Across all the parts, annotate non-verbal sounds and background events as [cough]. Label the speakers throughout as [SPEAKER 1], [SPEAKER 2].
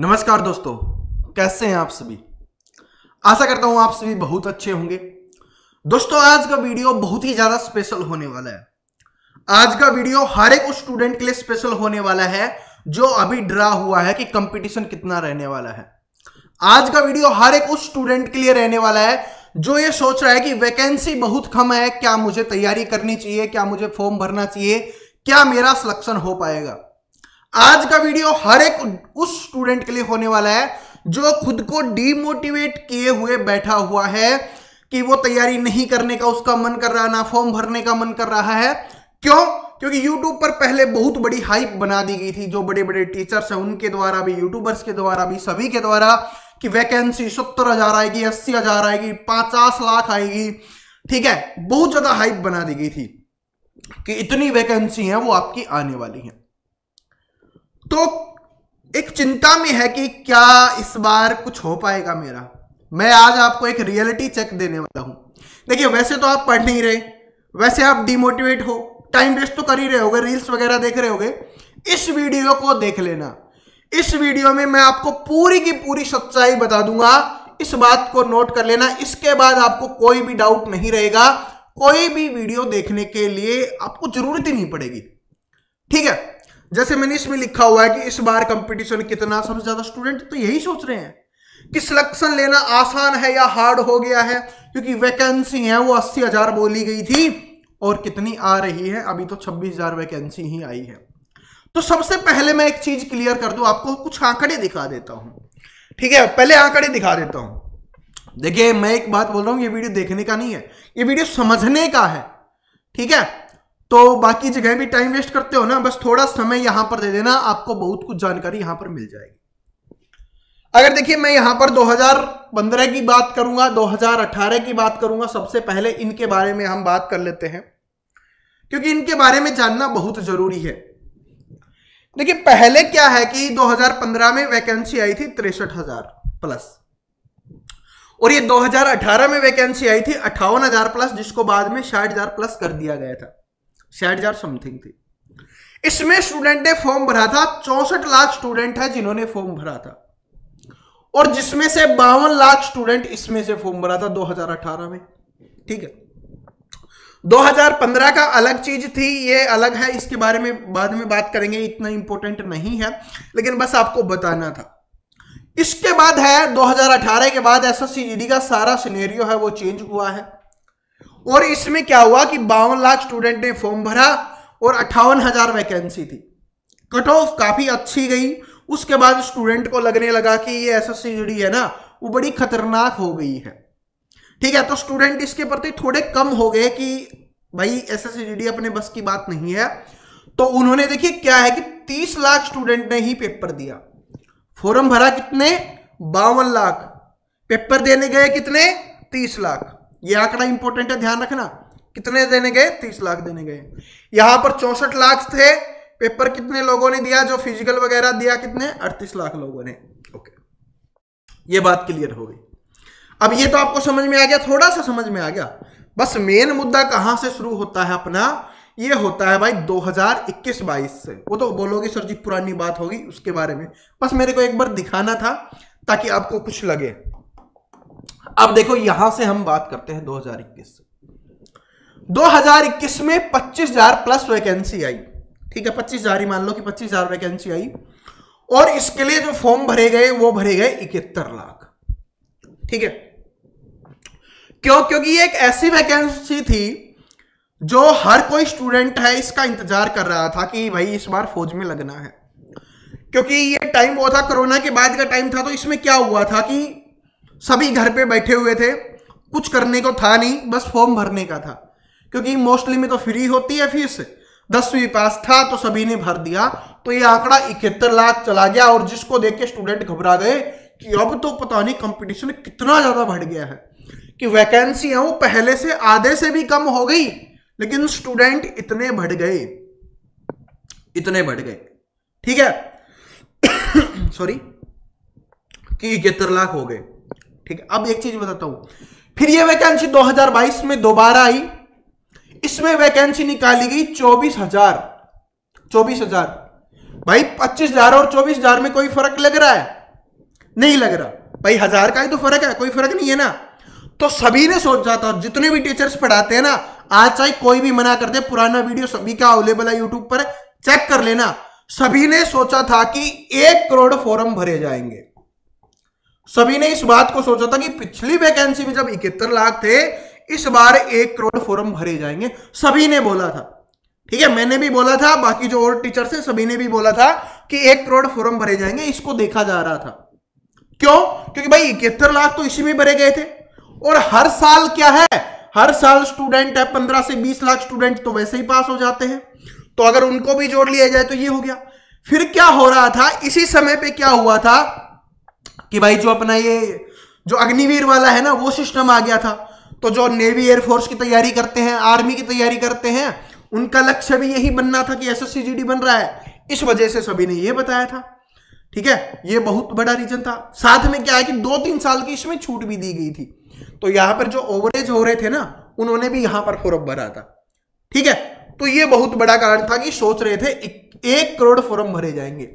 [SPEAKER 1] नमस्कार दोस्तों कैसे हैं आप सभी आशा करता हूं आप सभी बहुत अच्छे होंगे दोस्तों आज का वीडियो बहुत ही ज्यादा स्पेशल होने वाला है आज का वीडियो हर एक उस स्टूडेंट के लिए स्पेशल होने वाला है जो अभी ड्रा हुआ है कि कंपटीशन कितना रहने वाला है आज का वीडियो हर एक उस स्टूडेंट के लिए रहने वाला है जो ये सोच रहा है कि वैकेंसी बहुत कम है क्या मुझे तैयारी करनी चाहिए क्या मुझे फॉर्म भरना चाहिए क्या मेरा सिलेक्शन हो पाएगा आज का वीडियो हर एक उस स्टूडेंट के लिए होने वाला है जो खुद को डीमोटिवेट किए हुए बैठा हुआ है कि वो तैयारी नहीं करने का उसका मन कर रहा है ना फॉर्म भरने का मन कर रहा है क्यों क्योंकि YouTube पर पहले बहुत बड़ी हाइप बना दी गई थी जो बड़े बड़े टीचर्स हैं उनके द्वारा भी यूट्यूबर्स के द्वारा भी सभी के द्वारा कि वैकेंसी सत्तर हजार आएगी अस्सी हजार आएगी पचास लाख आएगी ठीक है बहुत ज्यादा हाइप बना दी गई थी कि इतनी वैकेंसी है वो आपकी आने वाली है तो एक चिंता में है कि क्या इस बार कुछ हो पाएगा मेरा मैं आज आपको एक रियलिटी चेक देने वाला हूं देखिए वैसे तो आप पढ़ नहीं रहे वैसे आप डिमोटिवेट हो टाइम वेस्ट तो कर ही रहे होगे रील्स वगैरह देख रहे होगे इस वीडियो को देख लेना इस वीडियो में मैं आपको पूरी की पूरी सच्चाई बता दूंगा इस बात को नोट कर लेना इसके बाद आपको कोई भी डाउट नहीं रहेगा कोई भी वीडियो देखने के लिए आपको जरूरत ही नहीं पड़ेगी ठीक है जैसे मैंने इसमें लिखा हुआ है कि इस बार कंपटीशन कितना सबसे ज्यादा स्टूडेंट तो यही सोच रहे हैं कि सिलेक्शन लेना आसान है या हार्ड हो गया है क्योंकि वैकेंसी है वो अस्सी हजार बोली गई थी और कितनी आ रही है अभी तो छब्बीस हजार वैकेंसी ही आई है तो सबसे पहले मैं एक चीज क्लियर कर दू आपको कुछ आंकड़े दिखा देता हूं ठीक है पहले आंकड़े दिखा देता हूं देखिए मैं एक बात बोल रहा हूं ये वीडियो देखने का नहीं है ये वीडियो समझने का है ठीक है तो बाकी जगह भी टाइम वेस्ट करते हो ना बस थोड़ा समय यहां पर दे देना आपको बहुत कुछ जानकारी यहां पर मिल जाएगी अगर देखिए मैं यहां पर 2015 की बात करूंगा 2018 की बात करूंगा सबसे पहले इनके बारे में हम बात कर लेते हैं क्योंकि इनके बारे में जानना बहुत जरूरी है देखिए पहले क्या है कि 2015 में वैकेंसी आई थी तिरसठ हजार प्लस और ये 2018 में वैकेंसी आई थी अट्ठावन हजार प्लस जिसको बाद में साठ हजार प्लस कर दिया गया था साठ हजार समथिंग थी इसमें स्टूडेंट ने फॉर्म भरा था चौसठ लाख स्टूडेंट है जिन्होंने फॉर्म भरा था और जिसमें से बावन लाख स्टूडेंट इसमें से फॉर्म भरा था 2018 में ठीक है 2015 का अलग चीज थी ये अलग है इसके बारे में बाद में बात करेंगे इतना इंपॉर्टेंट नहीं है लेकिन बस आपको बताना था इसके बाद है 2018 के बाद एस एस e का सारा सिनेरियो है वो चेंज हुआ है और इसमें क्या हुआ कि बावन लाख स्टूडेंट ने फॉर्म भरा और अट्ठावन हजार वैकेंसी थी कट ऑफ काफी अच्छी गई उसके बाद स्टूडेंट को लगने लगा कि ये एस एस है ना वो बड़ी खतरनाक हो गई है ठीक है तो स्टूडेंट इसके प्रति थोड़े कम हो गए कि भाई एस एस अपने बस की बात नहीं है तो उन्होंने देखिए क्या है कि तीस लाख स्टूडेंट ने ही पेपर दिया फॉर्म भरा कितने बावन लाख पेपर देने गए कितने तीस लाख ये आंकड़ा इंपॉर्टेंट है ध्यान रखना कितने देने गए तीस लाख देने गए यहां पर चौसठ लाख थे पेपर कितने लोगों ने दिया जो फिजिकल वगैरह दिया कितने अड़तीस लाख लोगों ने ओके ये बात क्लियर हो गई अब ये तो आपको समझ में आ गया थोड़ा सा समझ में आ गया बस मेन मुद्दा कहां से शुरू होता है अपना ये होता है भाई 2021-22 से वो तो बोलोगे सर जी पुरानी बात होगी उसके बारे में बस मेरे को एक बार दिखाना था ताकि आपको कुछ लगे अब देखो यहां से हम बात करते हैं 2021 2021 में 25,000 प्लस वैकेंसी आई ठीक है 25,000 ही मान लो कि 25,000 वैकेंसी आई और इसके लिए जो फॉर्म भरे गए वो भरे गए इकहत्तर लाख ठीक है क्यों क्योंकि एक ऐसी वैकेंसी थी जो हर कोई स्टूडेंट है इसका इंतजार कर रहा था कि भाई इस बार फौज में लगना है क्योंकि ये टाइम वो था कोरोना के बाद का टाइम था तो इसमें क्या हुआ था कि सभी घर पे बैठे हुए थे कुछ करने को था नहीं बस फॉर्म भरने का था क्योंकि मोस्टली में तो फ्री होती है फीस दसवीं पास था तो सभी ने भर दिया तो ये आंकड़ा इकहत्तर लाख चला गया और जिसको देख के स्टूडेंट घबरा गए कि अब तो पता नहीं कंपटीशन कितना ज्यादा बढ़ गया है कि वैकेंसियां वो पहले से आधे से भी कम हो गई लेकिन स्टूडेंट इतने बढ़ गए इतने बढ़ गए ठीक है सॉरी [coughs] कि इकहत्तर लाख हो गए ठीक है अब एक चीज बताता हूं फिर ये वैकेंसी 2022 में दोबारा आई इसमें वैकेंसी निकाली गई चौबीस हजार चौबीस हजार भाई पच्चीस हजार और चौबीस हजार में कोई फर्क लग रहा है नहीं लग रहा भाई हजार का ही तो फर्क है कोई फर्क नहीं है ना तो सभी ने सोचा था जितने भी टीचर्स पढ़ाते हैं ना आज चाहे कोई भी मना करते पुराना वीडियो सभी का अवेलेबल है यूट्यूब पर चेक कर लेना सभी ने सोचा था कि एक करोड़ फॉर्म भरे जाएंगे सभी ने इस बात को सोचा था कि पिछली वैकेंसी में जब इकहत्तर लाख थे इस बार एक करोड़ फॉर्म भरे जाएंगे सभी ने बोला था ठीक है मैंने भी बोला था बाकी जो और टीचर से सभी ने भी बोला था कि एक करोड़ फॉर्म भरे जाएंगे इसको देखा जा रहा था क्यों क्योंकि भाई इकहत्तर लाख तो इसी में भरे गए थे और हर साल क्या है हर साल स्टूडेंट है पंद्रह से बीस लाख स्टूडेंट तो वैसे ही पास हो जाते हैं तो अगर उनको भी जोड़ लिया जाए तो ये हो गया फिर क्या हो रहा था इसी समय पे क्या हुआ था कि भाई जो अपना ये जो अग्निवीर वाला है ना वो सिस्टम आ गया था तो जो नेवी एयरफोर्स की तैयारी करते हैं आर्मी की तैयारी करते हैं उनका लक्ष्य भी यही बनना था कि एस एस बन रहा है इस वजह से सभी ने ये बताया था ठीक है ये बहुत बड़ा रीजन था साथ में क्या है कि दो तीन साल की इसमें छूट भी दी गई थी तो यहां पर जो ओवरेज हो रहे थे ना उन्होंने भी यहां पर फॉरम भरा था ठीक है तो ये बहुत बड़ा कारण था कि सोच रहे थे एक, एक करोड़ फॉरम भरे जाएंगे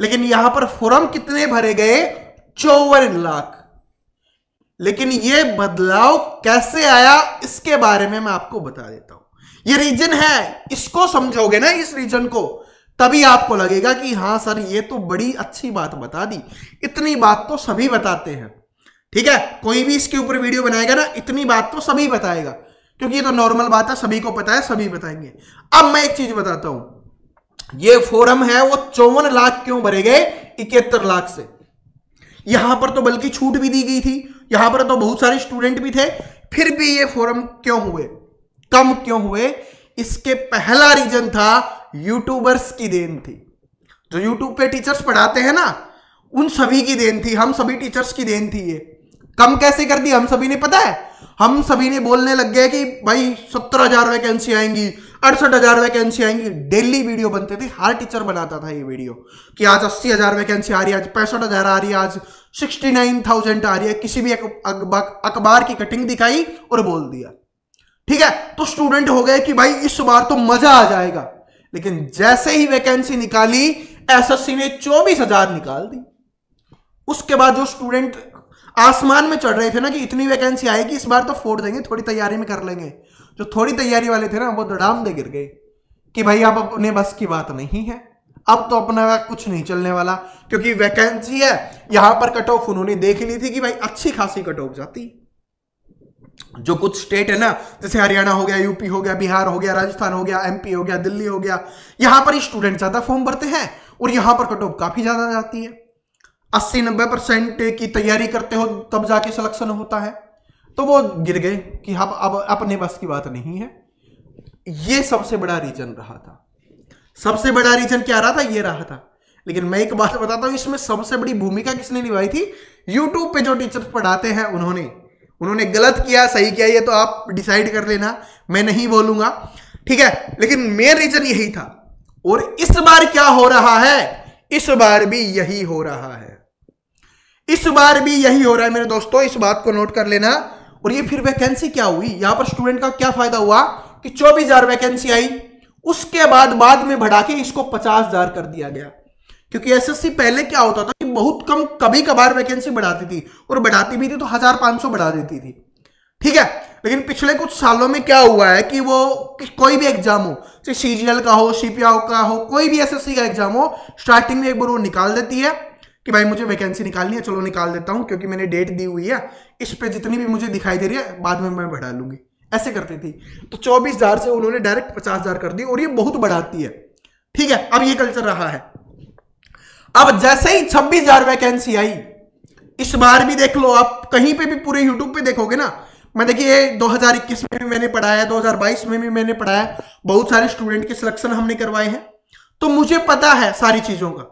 [SPEAKER 1] लेकिन यहां पर फॉरम कितने भरे गए चौवन लाख लेकिन ये बदलाव कैसे आया इसके बारे में मैं आपको बता देता हूं ये रीजन है इसको समझोगे ना इस रीजन को तभी आपको लगेगा कि हां सर ये तो बड़ी अच्छी बात बता दी इतनी बात तो सभी बताते हैं ठीक है कोई भी इसके ऊपर वीडियो बनाएगा ना इतनी बात तो सभी बताएगा क्योंकि ये तो नॉर्मल बात है सभी को पता है सभी बताएंगे अब मैं एक चीज बताता हूं ये फोरम है वो चौवन लाख क्यों भरे गए इकहत्तर लाख से यहां पर तो बल्कि छूट भी दी गई थी यहां पर तो बहुत सारे स्टूडेंट भी थे फिर भी ये फोरम क्यों हुए कम क्यों हुए इसके पहला रीजन था यूट्यूबर्स की देन थी जो यूट्यूब पे टीचर्स पढ़ाते हैं ना उन सभी की देन थी हम सभी टीचर्स की देन थी ये कम कैसे कर दी हम सभी ने पता है हम सभी ने बोलने लग गए कि भाई सत्तर हजार वैकेंसी आएंगी अड़सठ हजार वैकेंसी आएंगी डेली वीडियो बनते थे हर टीचर बनाता था ये वीडियो कि आज अस्सी हजार वैकेंसी आ रही है आज पैंसठ हजार आ रही है आज सिक्सटी नाइन थाउजेंड आ रही है किसी भी अखबार की कटिंग दिखाई और बोल दिया ठीक है तो स्टूडेंट हो गए कि भाई इस बार तो मजा आ जाएगा लेकिन जैसे ही वैकेंसी निकाली एसएससी ने चौबीस हजार निकाल दी उसके बाद जो स्टूडेंट आसमान में चढ़ रहे थे ना कि इतनी वैकेंसी आएगी इस बार तो फोड़ देंगे थोड़ी तैयारी में कर लेंगे जो थोड़ी तैयारी वाले थे ना वो दड़ाम दे गिर गए कि भाई आप अपने बस की बात नहीं है अब तो अपना कुछ नहीं चलने वाला क्योंकि वैकेंसी है यहां पर कट ऑफ उन्होंने देख ली थी कि भाई अच्छी खासी कट ऑफ जाती जो कुछ स्टेट है ना जैसे हरियाणा हो गया यूपी हो गया बिहार हो गया राजस्थान हो गया एमपी हो गया दिल्ली हो गया यहां पर ही स्टूडेंट ज्यादा फॉर्म भरते हैं और यहां पर कट ऑफ काफी ज्यादा जाती है अस्सी नब्बे परसेंट की तैयारी करते हो तब जाके सिलेक्शन होता है तो वो गिर गए कि हम अब अपने बस की बात नहीं है ये सबसे बड़ा रीजन रहा था सबसे बड़ा रीजन क्या रहा था ये रहा था लेकिन मैं एक बात बताता हूं इसमें सबसे बड़ी भूमिका किसने निभाई थी यूट्यूब पे जो टीचर्स पढ़ाते हैं उन्होंने उन्होंने गलत किया सही किया ये तो आप डिसाइड कर लेना मैं नहीं बोलूंगा ठीक है लेकिन मेन रीजन यही था और इस बार क्या हो रहा है इस बार भी यही हो रहा है इस बार भी यही हो रहा है मेरे दोस्तों इस बात को नोट कर लेना और ये फिर वैकेंसी क्या हुई यहां पर स्टूडेंट का क्या फायदा हुआ कि चौबीस हजार वैकेंसी आई उसके बाद बाद में बढ़ा के इसको पचास हजार कर दिया गया क्योंकि एसएससी पहले क्या होता था कि बहुत कम कभी कभार वैकेंसी बढ़ाती थी और बढ़ाती भी थी तो हजार पांच सौ बढ़ा देती थी ठीक है लेकिन पिछले कुछ सालों में क्या हुआ है कि वो कि कोई भी एग्जाम हो चाहे सीजीएल का हो सीपीआई का हो कोई भी एसएससी का एग्जाम हो स्टार्टिंग में एक बार वो निकाल देती है कि भाई मुझे वैकेंसी निकालनी है चलो निकाल देता हूँ क्योंकि मैंने डेट दी हुई है इस पर जितनी भी मुझे दिखाई दे रही है बाद में मैं बढ़ा लूंगी ऐसे करती थी तो चौबीस हजार से उन्होंने डायरेक्ट पचास हजार कर दी और ये बहुत बढ़ाती है ठीक है अब ये कल्चर रहा है अब जैसे ही छब्बीस हजार वैकेंसी आई इस बार भी देख लो आप कहीं पे भी पूरे यूट्यूब पे देखोगे ना मैं देखिए 2021 में भी मैंने पढ़ाया 2022 में भी मैंने पढ़ाया बहुत सारे स्टूडेंट के सिलेक्शन हमने करवाए हैं तो मुझे पता है सारी चीजों का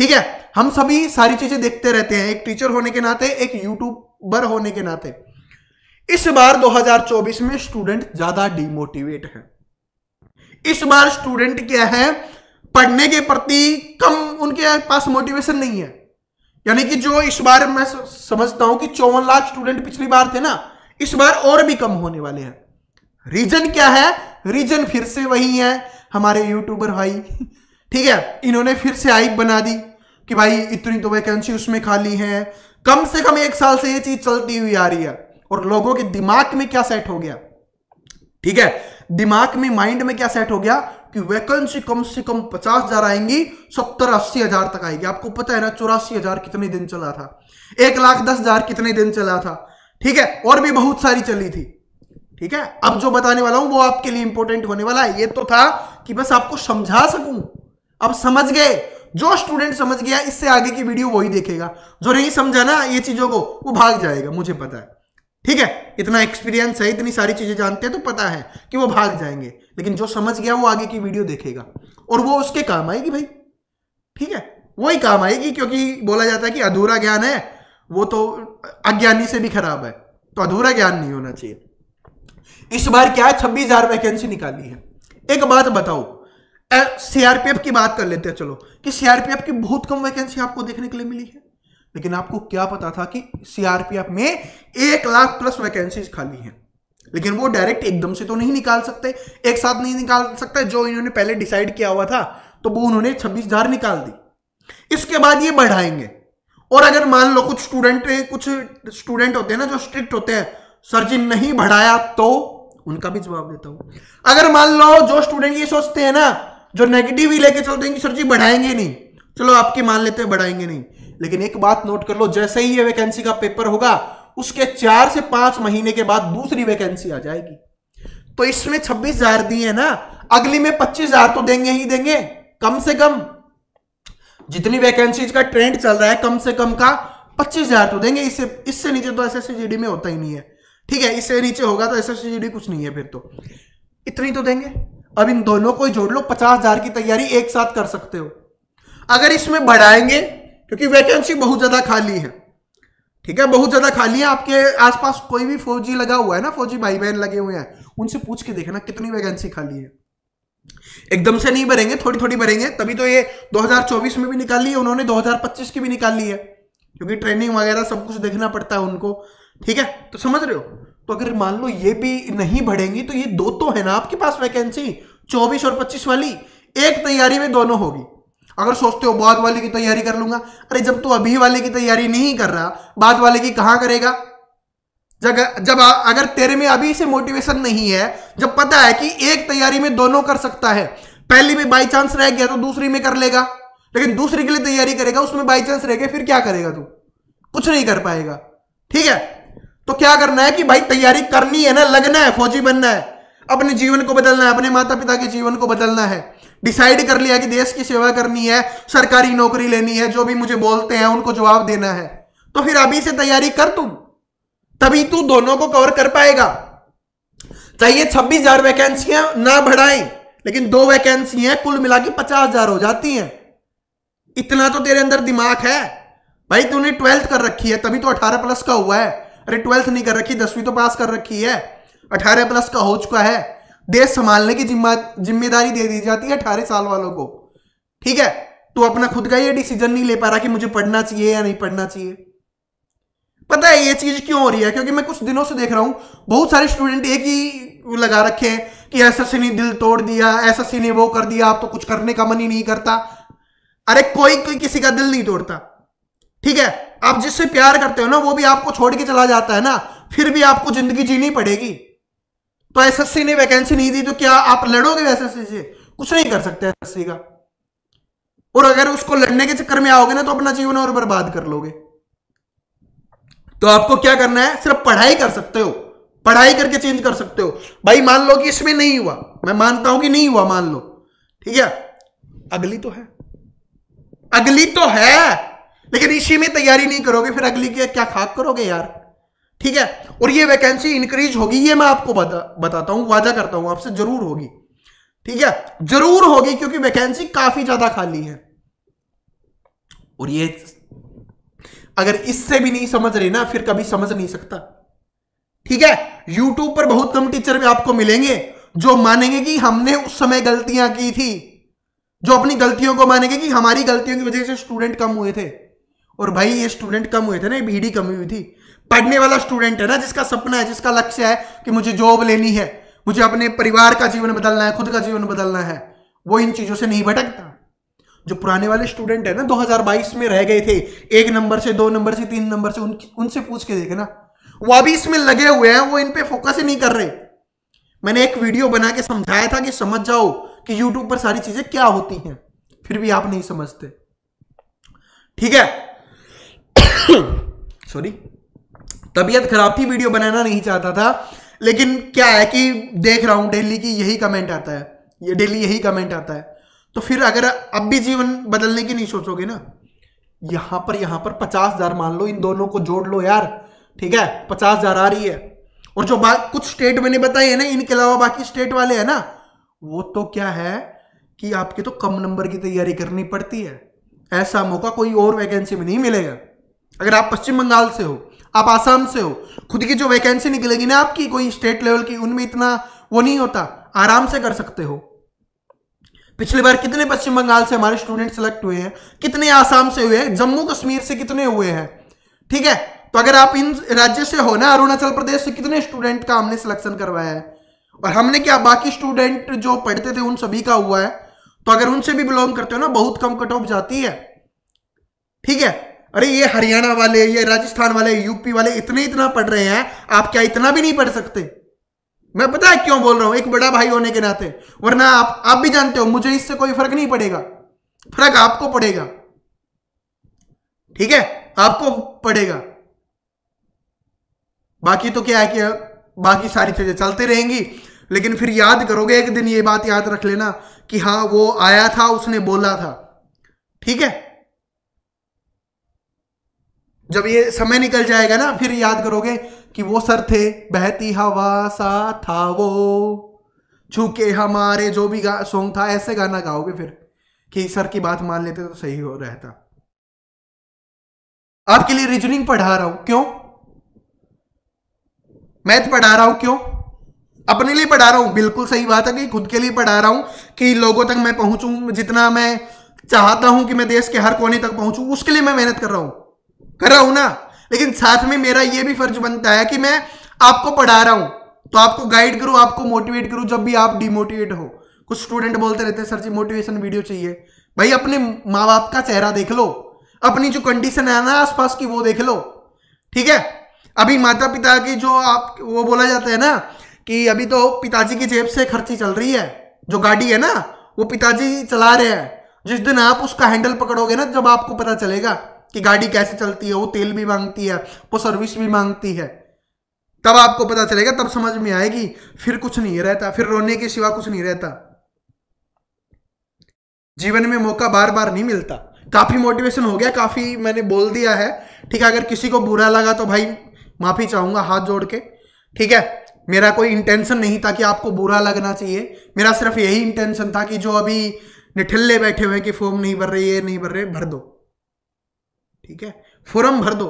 [SPEAKER 1] ठीक है हम सभी सारी चीजें देखते रहते हैं एक टीचर होने के नाते एक यूट्यूबर होने के नाते इस बार 2024 में स्टूडेंट ज्यादा डिमोटिवेट है इस बार स्टूडेंट क्या है पढ़ने के प्रति कम उनके पास मोटिवेशन नहीं है यानी कि जो इस बार मैं समझता हूं कि चौवन लाख स्टूडेंट पिछली बार थे ना इस बार और भी कम होने वाले हैं रीजन क्या है रीजन फिर से वही है हमारे यूट्यूबर भाई ठीक है इन्होंने फिर से आइप बना दी कि भाई इतनी तो वैकेंसी उसमें खाली है कम से कम एक साल से ये चीज चलती हुई आ रही है और लोगों के दिमाग में क्या सेट हो गया ठीक है दिमाग में माइंड में क्या सेट हो गया कि वैकेंसी कम से कम पचास हजार आएंगी सत्तर अस्सी हजार तक आएगी आपको पता है ना चौरासी हजार कितने दिन चला था एक लाख दस हजार कितने दिन चला था ठीक है और भी बहुत सारी चली थी ठीक है अब जो बताने वाला हूं वो आपके लिए इंपॉर्टेंट होने वाला है ये तो था कि बस आपको समझा सकूं अब समझ गए जो स्टूडेंट समझ गया इससे आगे की वीडियो वही देखेगा जो नहीं समझा ना ये चीजों को वो भाग जाएगा मुझे पता है ठीक है इतना एक्सपीरियंस है इतनी सारी चीजें जानते हैं तो पता है कि वो भाग जाएंगे लेकिन जो समझ गया वो आगे की वीडियो देखेगा और वो उसके काम आएगी भाई ठीक है वही काम आएगी क्योंकि बोला जाता है कि अधूरा ज्ञान है वो तो अज्ञानी से भी खराब है तो अधूरा ज्ञान नहीं होना चाहिए इस बार क्या छब्बीस हजार वैकेंसी निकाली है एक बात बताओ सीआरपीएफ की बात कर लेते हैं चलो कि सीआरपीएफ की बहुत कम वैकेंसी आपको देखने के लिए मिली है लेकिन आपको क्या पता था कि सीआरपीएफ में एक लाख प्लस वैकेंसीज खाली हैं लेकिन वो डायरेक्ट एकदम से तो नहीं निकाल सकते एक साथ नहीं निकाल सकते जो इन्होंने पहले डिसाइड किया हुआ था तो वो उन्होंने छब्बीस हजार निकाल दी इसके बाद ये बढ़ाएंगे और अगर मान लो कुछ स्टूडेंट कुछ स्टूडेंट होते हैं ना जो स्ट्रिक्ट होते हैं सर जी नहीं बढ़ाया तो उनका भी जवाब देता हूं अगर मान लो जो स्टूडेंट ये सोचते हैं ना जो नेगेटिव ही लेके चलते हैं कि सर जी बढ़ाएंगे नहीं चलो आपके मान लेते हैं बढ़ाएंगे नहीं लेकिन एक बात नोट कर लो जैसे ही ये वैकेंसी का पेपर होगा उसके चार से पांच महीने के बाद दूसरी वैकेंसी आ जाएगी तो इसमें छब्बीस हजार दी है ना अगली में पच्चीस हजार तो देंगे ही देंगे कम से कम जितनी वैकेंसीज का ट्रेंड चल रहा है कम से कम का पच्चीस हजार तो देंगे इससे इससे नीचे तो एस में होता ही नहीं है ठीक है इससे नीचे होगा तो एस कुछ नहीं है फिर तो इतनी तो देंगे अब इन दोनों को जोड़ लो पचास हजार की तैयारी एक साथ कर सकते हो अगर इसमें बढ़ाएंगे क्योंकि वैकेंसी बहुत ज्यादा खाली है ठीक है बहुत ज्यादा खाली है आपके आसपास कोई भी फौजी लगा हुआ है ना फौजी भाई बहन लगे हुए हैं उनसे पूछ के देखना कितनी वैकेंसी खाली है एकदम से नहीं भरेंगे थोड़ी थोड़ी भरेंगे तभी तो ये 2024 में भी निकाल ली है उन्होंने 2025 की भी निकाल ली है क्योंकि ट्रेनिंग वगैरह सब कुछ देखना पड़ता है उनको ठीक है तो समझ रहे हो तो अगर मान लो ये भी नहीं बढ़ेंगी तो ये दो तो है ना आपके पास वैकेंसी चौबीस और पच्चीस वाली एक तैयारी में दोनों होगी अगर सोचते हो बाद वाले की तैयारी कर लूंगा अरे जब तू तो अभी वाले की तैयारी नहीं कर रहा बाद वाले की कहां करेगा जब जब अगर तेरे में अभी से मोटिवेशन नहीं है जब पता है कि एक तैयारी में दोनों कर सकता है पहली में बाई चांस रह गया तो दूसरी में कर लेगा लेकिन दूसरी के लिए तैयारी करेगा उसमें बाई चांस रह गया फिर क्या करेगा तू कुछ नहीं कर पाएगा ठीक है तो क्या करना है कि भाई तैयारी करनी है ना लगना है फौजी बनना है अपने जीवन को बदलना है अपने माता पिता के जीवन को बदलना है डिसाइड कर लिया कि देश की सेवा करनी है सरकारी नौकरी लेनी है जो भी मुझे बोलते हैं उनको जवाब देना है तो फिर अभी से तैयारी कर तुम तभी तू दोनों को कवर कर पाएगा चाहिए छब्बीस हजार वैकेंसियां ना बढ़ाएं लेकिन दो वैकेंसी हैं कुल मिला के पचास हजार हो जाती हैं इतना तो तेरे अंदर दिमाग है भाई तूने ट्वेल्थ कर रखी है तभी तो अठारह प्लस का हुआ है अरे ट्वेल्थ नहीं कर रखी दसवीं तो पास कर रखी है अठारह प्लस का हो चुका है देश संभालने की जिम्मा जिम्मेदारी दे दी जाती है अठारह साल वालों को ठीक है तो अपना खुद का ये डिसीजन नहीं ले पा रहा कि मुझे पढ़ना चाहिए या नहीं पढ़ना चाहिए पता है ये चीज क्यों हो रही है क्योंकि मैं कुछ दिनों से देख रहा हूं बहुत सारे स्टूडेंट एक ही लगा रखे हैं कि सी ने दिल तोड़ दिया सी ने वो कर दिया आप तो कुछ करने का मन ही नहीं करता अरे कोई कोई किसी का दिल नहीं तोड़ता ठीक है आप जिससे प्यार करते हो ना वो भी आपको छोड़ के चला जाता है ना फिर भी आपको जिंदगी जीनी पड़ेगी तो एसएससी ने वैकेंसी नहीं दी तो क्या आप लड़ोगे एसएससी से कुछ नहीं कर सकते एसएससी का और अगर उसको लड़ने के चक्कर में आओगे ना तो अपना जीवन और बर्बाद कर लोगे तो आपको क्या करना है सिर्फ पढ़ाई कर सकते हो पढ़ाई करके चेंज कर सकते हो भाई मान लो कि इसमें नहीं हुआ मैं मानता हूं कि नहीं हुआ मान लो ठीक है अगली तो है अगली तो है लेकिन इसी में तैयारी नहीं करोगे फिर अगली के क्या खाक करोगे यार ठीक है और ये वैकेंसी इंक्रीज होगी ये मैं आपको बता, बताता हूं वादा करता हूं आपसे जरूर होगी ठीक है जरूर होगी क्योंकि वैकेंसी काफी ज्यादा खाली है और ये अगर इससे भी नहीं समझ रहे ना फिर कभी समझ नहीं सकता ठीक है यूट्यूब पर बहुत कम टीचर भी आपको मिलेंगे जो मानेंगे कि हमने उस समय गलतियां की थी जो अपनी गलतियों को मानेंगे कि हमारी गलतियों की वजह से स्टूडेंट कम हुए थे और भाई ये स्टूडेंट कम हुए थे ना ये कमी हुई थी पढ़ने वाला स्टूडेंट है ना जिसका सपना है जिसका लक्ष्य है कि मुझे जॉब लेनी है मुझे अपने परिवार का जीवन बदलना है खुद का जीवन बदलना है वो इन चीजों से नहीं भटकता जो पुराने वाले स्टूडेंट है ना 2022 में रह गए थे एक नंबर से दो नंबर से तीन नंबर से उन, उनसे पूछ के देखे ना वो अभी इसमें लगे हुए हैं वो इन पे फोकस ही नहीं कर रहे मैंने एक वीडियो बना के समझाया था कि समझ जाओ कि यूट्यूब पर सारी चीजें क्या होती हैं फिर भी आप नहीं समझते ठीक है सॉरी [coughs] तबीयत खराब थी वीडियो बनाना नहीं चाहता था लेकिन क्या है कि देख रहा हूं डेली की यही कमेंट आता है ये डेली यही कमेंट आता है तो फिर अगर अब भी जीवन बदलने की नहीं सोचोगे ना यहां पर यहां पर पचास हजार मान लो इन दोनों को जोड़ लो यार ठीक है पचास हजार आ रही है और जो बात कुछ स्टेट मैंने बताई है ना इनके अलावा बाकी स्टेट वाले है ना वो तो क्या है कि आपके तो कम नंबर की तैयारी करनी पड़ती है ऐसा मौका कोई और वैकेंसी में नहीं मिलेगा अगर आप पश्चिम बंगाल से हो आप आसाम से हो खुद की जो वैकेंसी निकलेगी ना आपकी कोई स्टेट लेवल की उनमें इतना वो नहीं होता आराम से कर सकते हो पिछली बार कितने पश्चिम बंगाल से हमारे स्टूडेंट सेलेक्ट हुए हैं कितने आसाम से हुए हैं जम्मू कश्मीर से कितने हुए हैं ठीक है तो अगर आप इन राज्य से हो ना अरुणाचल प्रदेश से कितने स्टूडेंट का हमने सिलेक्शन करवाया है और हमने क्या बाकी स्टूडेंट जो पढ़ते थे उन सभी का हुआ है तो अगर उनसे भी बिलोंग करते हो ना बहुत कम कट ऑफ जाती है ठीक है अरे ये हरियाणा वाले ये राजस्थान वाले यूपी वाले इतने इतना पढ़ रहे हैं आप क्या इतना भी नहीं पढ़ सकते मैं पता है क्यों बोल रहा हूं एक बड़ा भाई होने के नाते वरना आप आप भी जानते हो मुझे इससे कोई फर्क नहीं पड़ेगा फर्क आपको पड़ेगा ठीक है आपको पड़ेगा बाकी तो क्या है कि बाकी सारी चीजें चलती रहेंगी लेकिन फिर याद करोगे एक दिन ये बात याद रख लेना कि हाँ वो आया था उसने बोला था ठीक है जब ये समय निकल जाएगा ना फिर याद करोगे कि वो सर थे बहती हवा सा था वो छूके हमारे जो भी गा सॉन्ग था ऐसे गाना गाओगे फिर कि सर की बात मान लेते तो सही हो रहता आपके लिए रीजनिंग पढ़ा रहा हूं क्यों मैथ पढ़ा रहा हूं क्यों अपने लिए पढ़ा रहा हूं बिल्कुल सही बात है कि खुद के लिए पढ़ा रहा हूं कि लोगों तक मैं पहुंचू जितना मैं चाहता हूं कि मैं देश के हर कोने तक पहुंचू उसके लिए मैं मेहनत कर रहा हूं कर रहा हूं ना लेकिन साथ में मेरा ये भी फर्ज बनता है कि मैं आपको पढ़ा रहा हूं तो आपको गाइड करूं आपको मोटिवेट करूं जब भी आप डिमोटिवेट हो कुछ स्टूडेंट बोलते रहते हैं सर जी मोटिवेशन वीडियो चाहिए भाई अपने माँ बाप का चेहरा देख लो अपनी जो कंडीशन है ना आसपास की वो देख लो ठीक है अभी माता पिता की जो आप वो बोला जाता है ना कि अभी तो पिताजी की जेब से खर्ची चल रही है जो गाड़ी है ना वो पिताजी चला रहे हैं जिस दिन आप उसका हैंडल पकड़ोगे ना जब आपको पता चलेगा कि गाड़ी कैसे चलती है वो तेल भी मांगती है वो सर्विस भी मांगती है तब आपको पता चलेगा तब समझ में आएगी फिर कुछ नहीं रहता फिर रोने के सिवा कुछ नहीं रहता जीवन में मौका बार बार नहीं मिलता काफी मोटिवेशन हो गया काफी मैंने बोल दिया है ठीक है अगर किसी को बुरा लगा तो भाई माफी चाहूंगा हाथ जोड़ के ठीक है मेरा कोई इंटेंशन नहीं था कि आपको बुरा लगना चाहिए मेरा सिर्फ यही इंटेंशन था कि जो अभी निठल्ले बैठे हुए कि फॉर्म नहीं भर रही है नहीं भर रहे भर दो ठीक है फोरम भर दो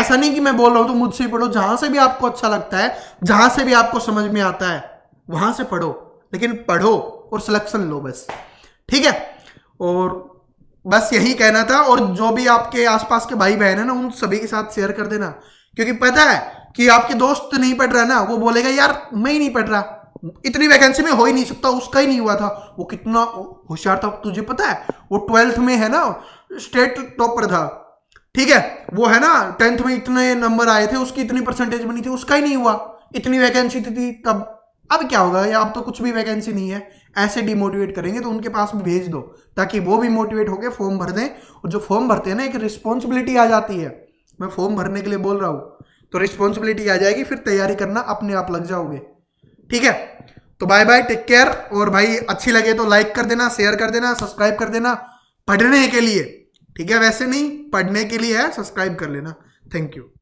[SPEAKER 1] ऐसा नहीं कि मैं बोल रहा हूं तो मुझसे ही पढ़ो जहां से भी आपको अच्छा लगता है जहां से भी आपको समझ में आता है वहां से पढ़ो लेकिन पढ़ो और सिलेक्शन लो बस ठीक है और बस यही कहना था और जो भी आपके आसपास के भाई बहन है ना उन सभी के साथ शेयर कर देना क्योंकि पता है कि आपके दोस्त नहीं पढ़ रहा ना वो बोलेगा यार मैं ही नहीं पढ़ रहा इतनी वैकेंसी में हो ही नहीं सकता उसका ही नहीं हुआ था वो कितना होशियार था तुझे पता है वो ट्वेल्थ में है ना स्टेट टॉपर था ठीक है वो है ना टेंथ में इतने नंबर आए थे उसकी इतनी परसेंटेज बनी थी उसका ही नहीं हुआ इतनी वैकेंसी थी थी तब अब क्या होगा या अब तो कुछ भी वैकेंसी नहीं है ऐसे डिमोटिवेट करेंगे तो उनके पास भेज दो ताकि वो भी मोटिवेट होकर फॉर्म भर दें और जो फॉर्म भरते हैं ना एक रिस्पॉन्सिबिलिटी आ जाती है मैं फॉर्म भरने के लिए बोल रहा हूँ तो रिस्पॉन्सिबिलिटी आ जाएगी फिर तैयारी करना अपने आप लग जाओगे ठीक है तो बाय बाय टेक केयर और भाई अच्छी लगे तो लाइक कर देना शेयर कर देना सब्सक्राइब कर देना पढ़ने के लिए ठीक है वैसे नहीं पढ़ने के लिए है सब्सक्राइब कर लेना थैंक यू